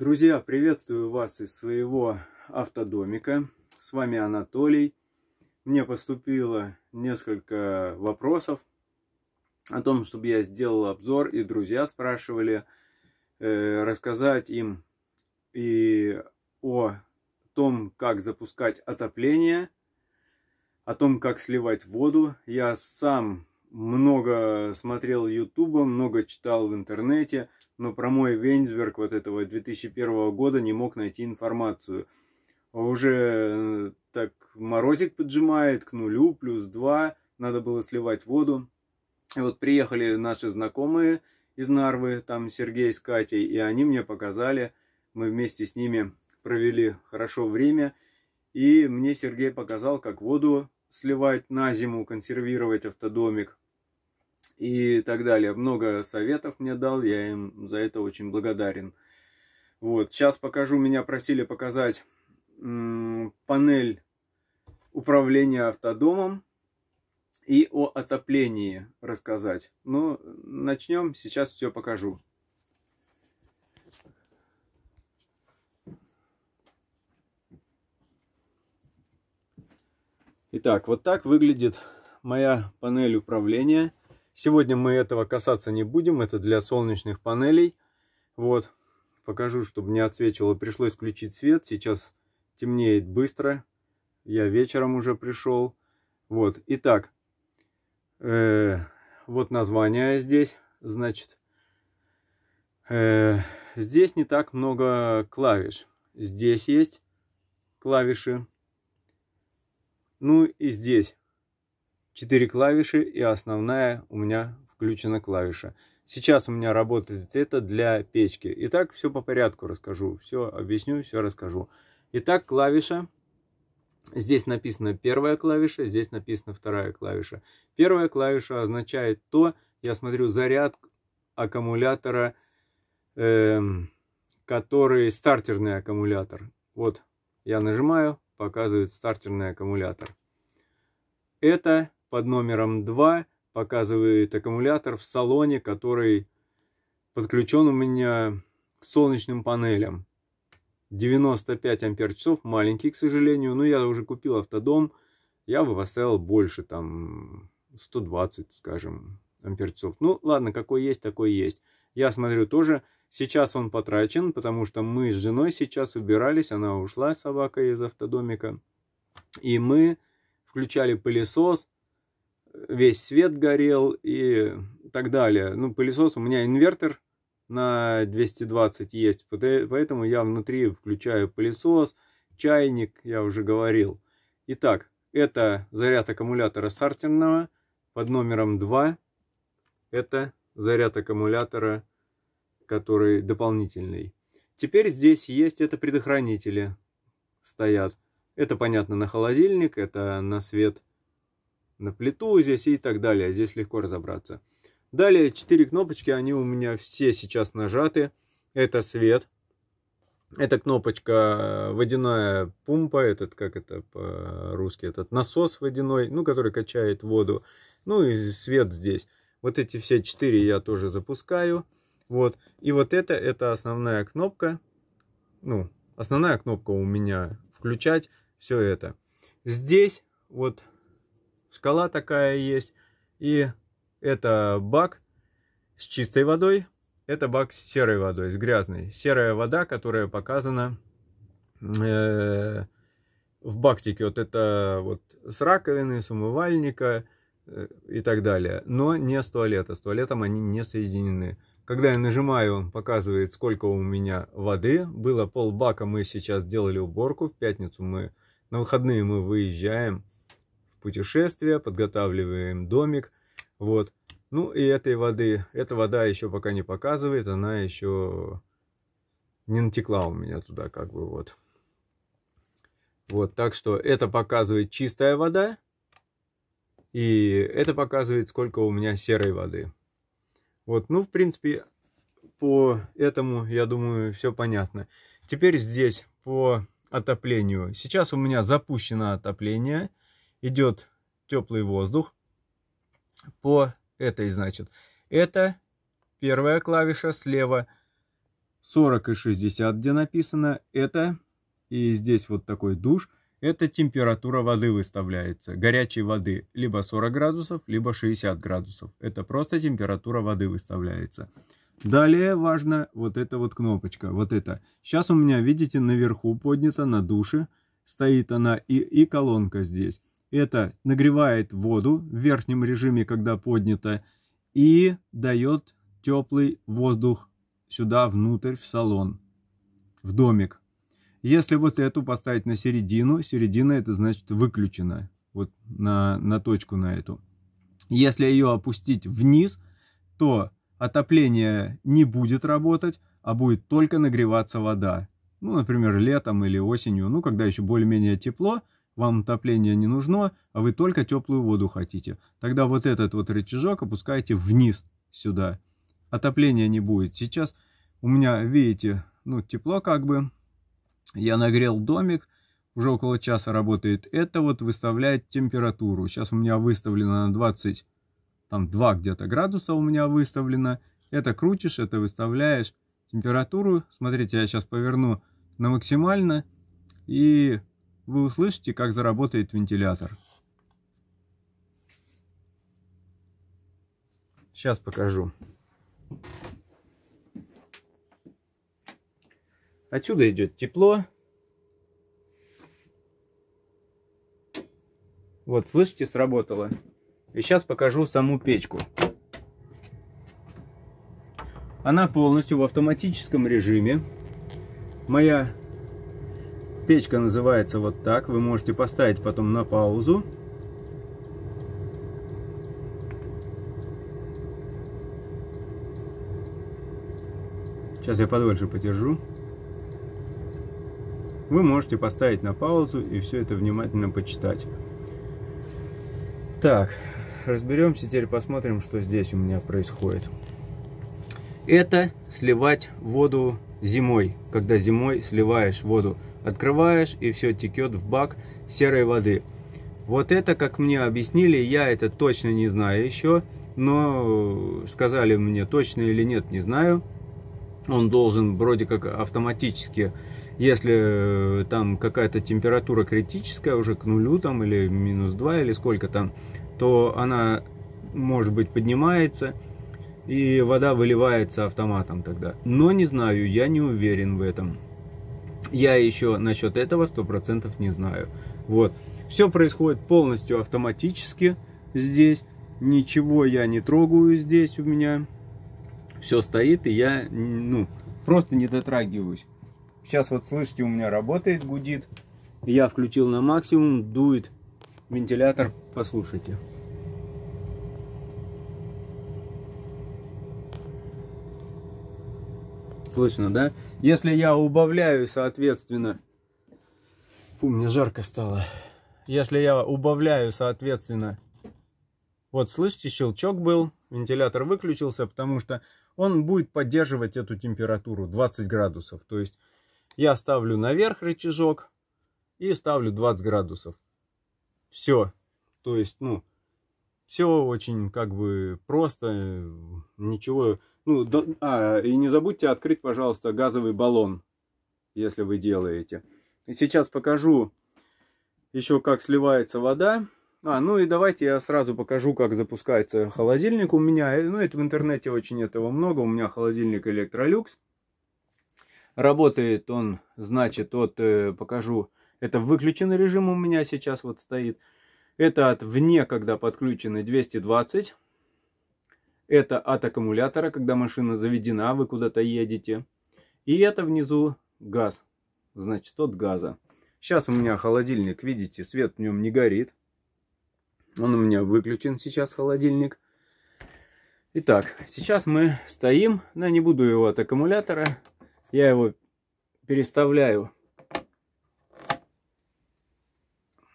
Друзья, приветствую вас из своего автодомика. С вами Анатолий. Мне поступило несколько вопросов о том, чтобы я сделал обзор, и друзья спрашивали э, рассказать им и о том, как запускать отопление, о том, как сливать воду. Я сам много смотрел Ютуба, много читал в интернете, но про мой Вейнсберг вот этого 2001 года не мог найти информацию. А уже э, так морозик поджимает к нулю, плюс два, надо было сливать воду. И вот приехали наши знакомые из Нарвы, там Сергей с Катей, и они мне показали, мы вместе с ними провели хорошо время, и мне Сергей показал, как воду сливать на зиму, консервировать автодомик и так далее. Много советов мне дал, я им за это очень благодарен. Вот, сейчас покажу, меня просили показать панель управления автодомом и о отоплении рассказать. Ну, начнем, сейчас все покажу. Итак, вот так выглядит моя панель управления. Сегодня мы этого касаться не будем, это для солнечных панелей. Вот, покажу, чтобы не отсвечивало. Пришлось включить свет, сейчас темнеет быстро. Я вечером уже пришел. Вот, итак, э, вот название здесь, значит, -э здесь не так много клавиш. Здесь есть клавиши. Ну и здесь четыре клавиши и основная у меня включена клавиша. Сейчас у меня работает это для печки. Итак, все по порядку расскажу, все объясню, все расскажу. Итак, клавиша. Здесь написано первая клавиша, здесь написано вторая клавиша. Первая клавиша означает то, я смотрю, заряд аккумулятора, э, который стартерный аккумулятор. Вот, я нажимаю, показывает стартерный аккумулятор. Это под номером 2 показывает аккумулятор в салоне, который подключен у меня к солнечным панелям. 95 ампер часов, маленький, к сожалению, но я уже купил автодом, я бы поставил больше, там 120, скажем, ампер часов. Ну ладно, какой есть, такой есть. Я смотрю тоже, сейчас он потрачен, потому что мы с женой сейчас убирались, она ушла, собака из автодомика, и мы включали пылесос, весь свет горел и так далее. Ну, пылесос, у меня инвертор на 220 есть, поэтому я внутри включаю пылесос, чайник, я уже говорил. Итак, это заряд аккумулятора сартерного под номером 2. Это заряд аккумулятора, который дополнительный. Теперь здесь есть это предохранители стоят. Это понятно на холодильник, это на свет на плиту здесь и так далее. Здесь легко разобраться. Далее 4 кнопочки, они у меня все сейчас нажаты. Это свет. Это кнопочка э, водяная пумпа, этот, как это по-русски, этот насос водяной, ну, который качает воду. Ну и свет здесь. Вот эти все четыре я тоже запускаю. Вот. И вот это, это основная кнопка. Ну, основная кнопка у меня включать все это. Здесь вот шкала такая есть. И это бак с чистой водой, это бак с серой водой, с грязной. Серая вода, которая показана э, в бактике. Вот это вот с раковины, с умывальника э, и так далее. Но не с туалета. С туалетом они не соединены. Когда я нажимаю, он показывает, сколько у меня воды. Было пол бака, мы сейчас делали уборку. В пятницу мы, на выходные мы выезжаем путешествие, подготавливаем домик. Вот. Ну и этой воды, эта вода еще пока не показывает, она еще не натекла у меня туда, как бы вот. Вот, так что это показывает чистая вода, и это показывает, сколько у меня серой воды. Вот, ну, в принципе, по этому, я думаю, все понятно. Теперь здесь по отоплению. Сейчас у меня запущено отопление идет теплый воздух по этой, значит. Это первая клавиша слева 40 и 60, где написано это. И здесь вот такой душ. Это температура воды выставляется, горячей воды, либо 40 градусов, либо 60 градусов. Это просто температура воды выставляется. Далее важно вот эта вот кнопочка, вот это. Сейчас у меня, видите, наверху поднята на душе, стоит она и, и колонка здесь. Это нагревает воду в верхнем режиме, когда поднято, и дает теплый воздух сюда внутрь, в салон, в домик. Если вот эту поставить на середину, середина это значит выключена, вот на, на точку на эту. Если ее опустить вниз, то отопление не будет работать, а будет только нагреваться вода. Ну, например, летом или осенью, ну, когда еще более-менее тепло, вам отопление не нужно, а вы только теплую воду хотите. Тогда вот этот вот рычажок опускаете вниз сюда. Отопления не будет. Сейчас у меня, видите, ну тепло как бы. Я нагрел домик, уже около часа работает. Это вот выставляет температуру. Сейчас у меня выставлено на 20, там 2 где-то градуса у меня выставлено. Это крутишь, это выставляешь температуру. Смотрите, я сейчас поверну на максимально. И вы услышите, как заработает вентилятор. Сейчас покажу. Отсюда идет тепло. Вот, слышите, сработало. И сейчас покажу саму печку. Она полностью в автоматическом режиме. Моя Печка называется вот так. Вы можете поставить потом на паузу. Сейчас я подольше подержу. Вы можете поставить на паузу и все это внимательно почитать. Так, разберемся, теперь посмотрим, что здесь у меня происходит. Это сливать воду зимой, когда зимой сливаешь воду Открываешь, и все текет в бак серой воды. Вот это, как мне объяснили, я это точно не знаю еще, но сказали мне точно или нет, не знаю. Он должен вроде как автоматически, если э, там какая-то температура критическая, уже к нулю там или минус 2 или сколько там, то она может быть поднимается и вода выливается автоматом тогда. Но не знаю, я не уверен в этом. Я еще насчет этого сто процентов не знаю. Вот. Все происходит полностью автоматически здесь. Ничего я не трогаю здесь у меня. Все стоит, и я ну, просто не дотрагиваюсь. Сейчас вот слышите, у меня работает, гудит. Я включил на максимум, дует вентилятор. Послушайте. Слышно, да? Если я убавляю, соответственно... Фу, мне жарко стало. Если я убавляю, соответственно... Вот слышите, щелчок был, вентилятор выключился, потому что он будет поддерживать эту температуру 20 градусов. То есть я ставлю наверх рычажок и ставлю 20 градусов. Все. То есть, ну, все очень как бы просто, ничего ну, да, а, и не забудьте открыть, пожалуйста, газовый баллон, если вы делаете. И сейчас покажу еще, как сливается вода. А, ну и давайте я сразу покажу, как запускается холодильник у меня. Э, ну, это в интернете очень этого много. У меня холодильник Electrolux. Работает он, значит, вот э, покажу, это выключенный режим у меня сейчас вот стоит. Это от вне, когда подключены 220 это от аккумулятора, когда машина заведена, вы куда-то едете. И это внизу газ, значит от газа. Сейчас у меня холодильник, видите, свет в нем не горит. Он у меня выключен сейчас, холодильник. Итак, сейчас мы стоим, но я не буду его от аккумулятора. Я его переставляю.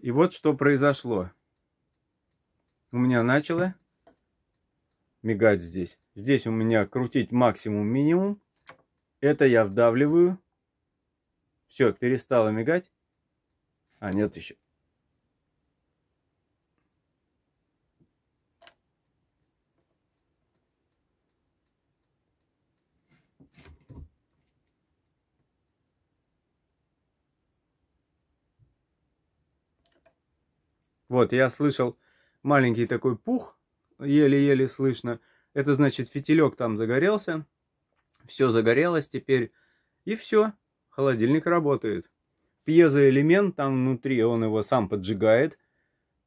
И вот что произошло. У меня начало мигать здесь. Здесь у меня крутить максимум-минимум. Это я вдавливаю. Все, перестало мигать. А, нет еще. Вот, я слышал маленький такой пух еле-еле слышно. Это значит, фитилек там загорелся, все загорелось теперь, и все, холодильник работает. Пьезоэлемент там внутри, он его сам поджигает,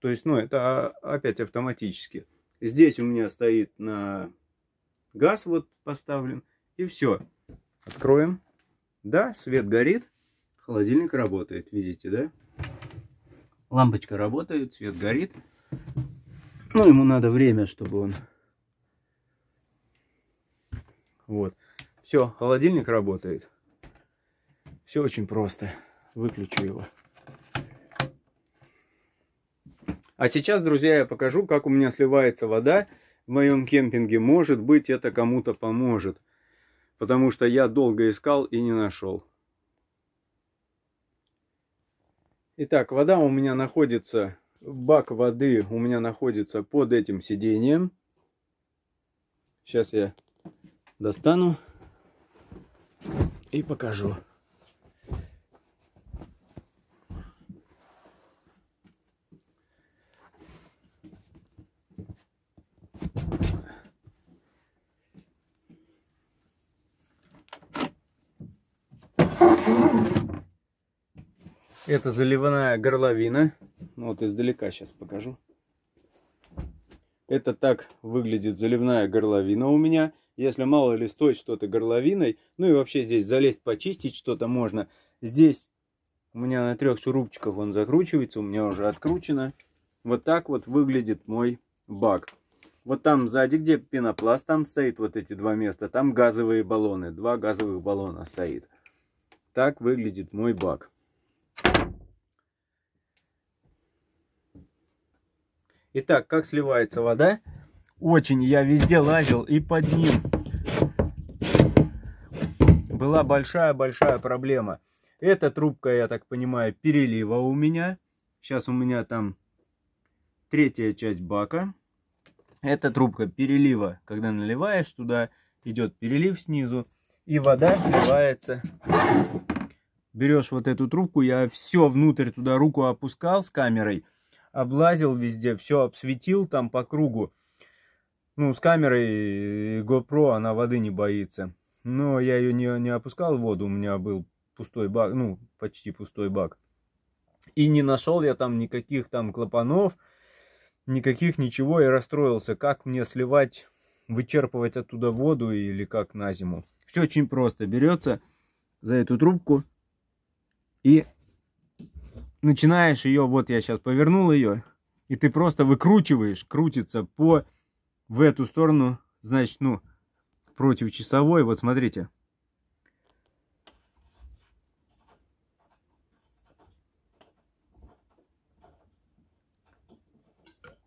то есть, ну, это а, опять автоматически. Здесь у меня стоит на газ вот поставлен, и все. Откроем. Да, свет горит, холодильник работает, видите, да? Лампочка работает, свет горит. Ну, ему надо время, чтобы он... Вот. Все, холодильник работает. Все очень просто. Выключу его. А сейчас, друзья, я покажу, как у меня сливается вода в моем кемпинге. Может быть, это кому-то поможет. Потому что я долго искал и не нашел. Итак, вода у меня находится Бак воды у меня находится под этим сиденьем. Сейчас я достану и покажу. Это заливная горловина. Ну, вот издалека сейчас покажу. Это так выглядит заливная горловина у меня. Если мало ли стоит что-то горловиной, ну и вообще здесь залезть, почистить что-то можно. Здесь у меня на трех шурупчиках он закручивается, у меня уже откручено. Вот так вот выглядит мой бак. Вот там сзади, где пенопласт, там стоит вот эти два места. Там газовые баллоны. Два газовых баллона стоит. Так выглядит мой бак. Итак, как сливается вода? Очень я везде лазил и под ним. Была большая-большая проблема. Эта трубка, я так понимаю, перелива у меня. Сейчас у меня там третья часть бака. Эта трубка перелива. Когда наливаешь туда, идет перелив снизу. И вода сливается. Берешь вот эту трубку. Я все внутрь туда руку опускал с камерой облазил везде, все обсветил там по кругу. Ну, с камерой GoPro она воды не боится. Но я ее не, не опускал в воду, у меня был пустой бак, ну, почти пустой бак. И не нашел я там никаких там клапанов, никаких ничего, и расстроился, как мне сливать, вычерпывать оттуда воду или как на зиму. Все очень просто. Берется за эту трубку и начинаешь ее, вот я сейчас повернул ее, и ты просто выкручиваешь, крутится по в эту сторону, значит, ну, против часовой, вот смотрите.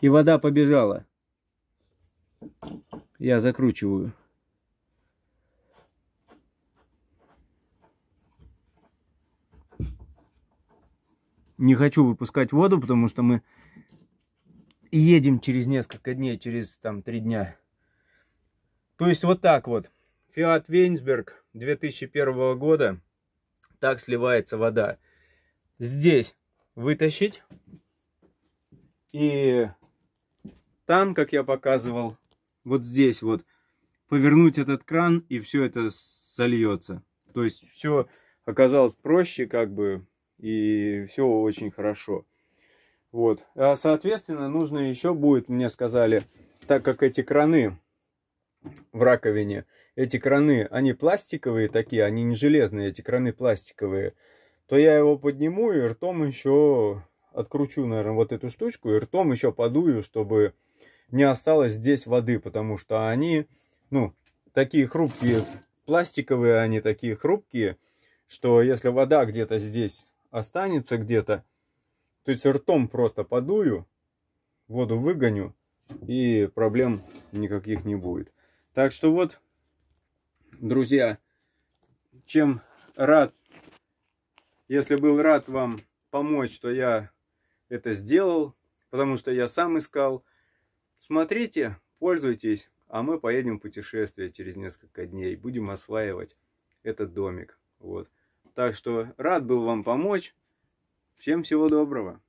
И вода побежала. Я закручиваю. не хочу выпускать воду, потому что мы едем через несколько дней, через там три дня. То есть вот так вот. Фиат Вейнсберг 2001 года. Так сливается вода. Здесь вытащить. И там, как я показывал, вот здесь вот повернуть этот кран и все это сольется. То есть все оказалось проще, как бы и все очень хорошо. Вот. А, соответственно, нужно еще будет, мне сказали, так как эти краны в раковине, эти краны, они пластиковые такие, они не железные, эти краны пластиковые, то я его подниму и ртом еще откручу, наверное, вот эту штучку, и ртом еще подую, чтобы не осталось здесь воды, потому что они, ну, такие хрупкие, пластиковые они такие хрупкие, что если вода где-то здесь останется где-то, то есть ртом просто подую, воду выгоню, и проблем никаких не будет. Так что вот, друзья, чем рад, если был рад вам помочь, что я это сделал, потому что я сам искал. Смотрите, пользуйтесь, а мы поедем в путешествие через несколько дней. Будем осваивать этот домик. Вот. Так что рад был вам помочь. Всем всего доброго.